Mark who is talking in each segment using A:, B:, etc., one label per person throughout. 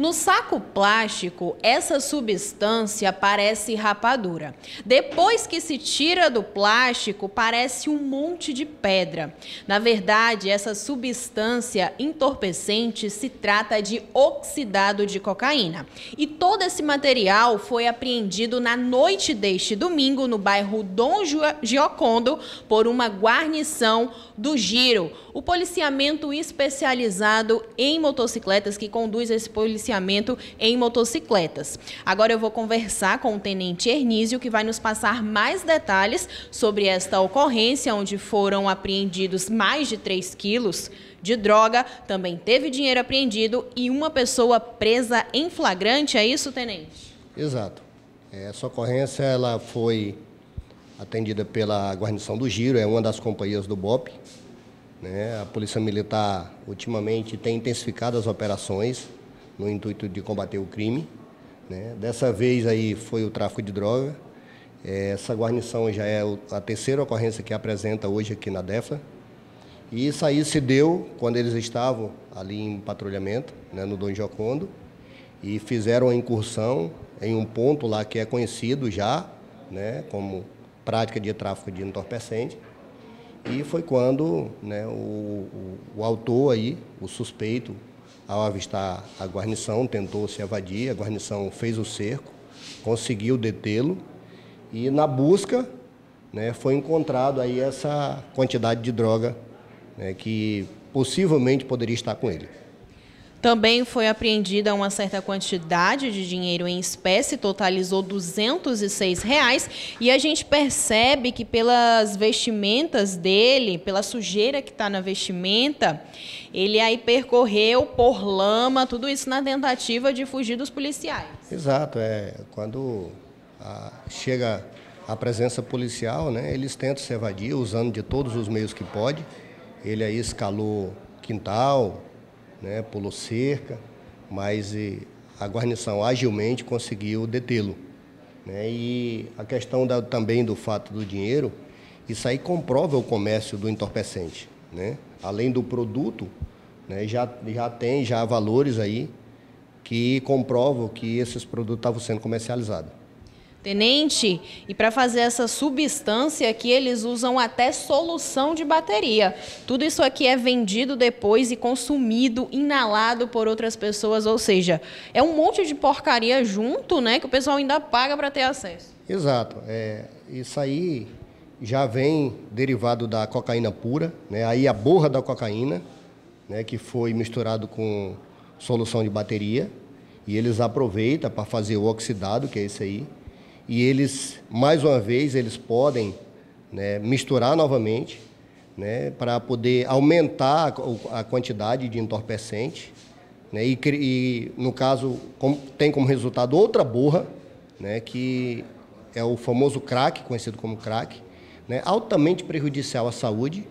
A: No saco plástico, essa substância parece rapadura. Depois que se tira do plástico, parece um monte de pedra. Na verdade, essa substância entorpecente se trata de oxidado de cocaína. E todo esse material foi apreendido na noite deste domingo no bairro Dom Giocondo por uma guarnição do Giro, o policiamento especializado em motocicletas que conduz esse policiamento em motocicletas. Agora eu vou conversar com o tenente Ernísio, que vai nos passar mais detalhes sobre esta ocorrência, onde foram apreendidos mais de 3 quilos de droga, também teve dinheiro apreendido e uma pessoa presa em flagrante, é isso, tenente?
B: Exato. Essa ocorrência ela foi atendida pela guarnição do Giro, é uma das companhias do BOP. Né? A Polícia Militar ultimamente tem intensificado as operações no intuito de combater o crime. Né? Dessa vez aí foi o tráfico de droga. É, essa guarnição já é a terceira ocorrência que apresenta hoje aqui na Defa. E isso aí se deu quando eles estavam ali em patrulhamento, né, no Dom Jocondo, e fizeram a incursão em um ponto lá que é conhecido já né, como prática de tráfico de entorpecente. E foi quando né, o, o, o autor aí, o suspeito, ao avistar a guarnição, tentou se evadir, a guarnição fez o cerco, conseguiu detê-lo e na busca né, foi encontrado aí essa quantidade de droga né, que possivelmente poderia estar com ele.
A: Também foi apreendida uma certa quantidade de dinheiro em espécie, totalizou 206 reais, e a gente percebe que pelas vestimentas dele, pela sujeira que está na vestimenta, ele aí percorreu por lama, tudo isso na tentativa de fugir dos policiais.
B: Exato, é quando a, ah, chega a presença policial, né, eles tentam se evadir usando de todos os meios que pode. Ele aí escalou quintal, né, pulou cerca, mas e, eh, a guarnição agilmente conseguiu detê-lo. Né? E a questão da, também do fato do dinheiro, isso aí comprova o comércio do entorpecente. Né? Além do produto, né, já, já tem já valores aí que comprovam que esses produtos estavam sendo comercializados.
A: Tenente, e para fazer essa substância aqui, eles usam até solução de bateria. Tudo isso aqui é vendido depois e consumido, inalado por outras pessoas, ou seja, é um monte de porcaria junto, né, que o pessoal ainda paga para ter acesso.
B: Exato. É, isso aí já vem derivado da cocaína pura, né? Aí a borra da cocaína, né, que foi misturado com solução de bateria, e eles aproveitam para fazer o oxidado, que é esse aí e eles, mais uma vez, eles podem né, misturar novamente né, para poder aumentar a quantidade de entorpecente né, e, e, no caso, com, tem como resultado outra borra, né, que é o famoso crack, conhecido como crack, né, altamente prejudicial à saúde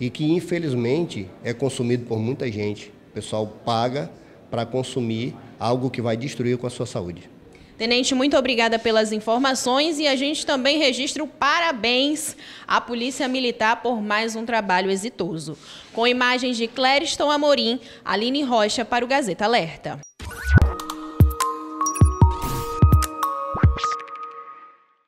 B: e que, infelizmente, é consumido por muita gente. O pessoal paga para consumir algo que vai destruir com a sua saúde.
A: Tenente, muito obrigada pelas informações e a gente também registra o parabéns à Polícia Militar por mais um trabalho exitoso. Com imagens de Clériston Amorim, Aline Rocha para o Gazeta Alerta.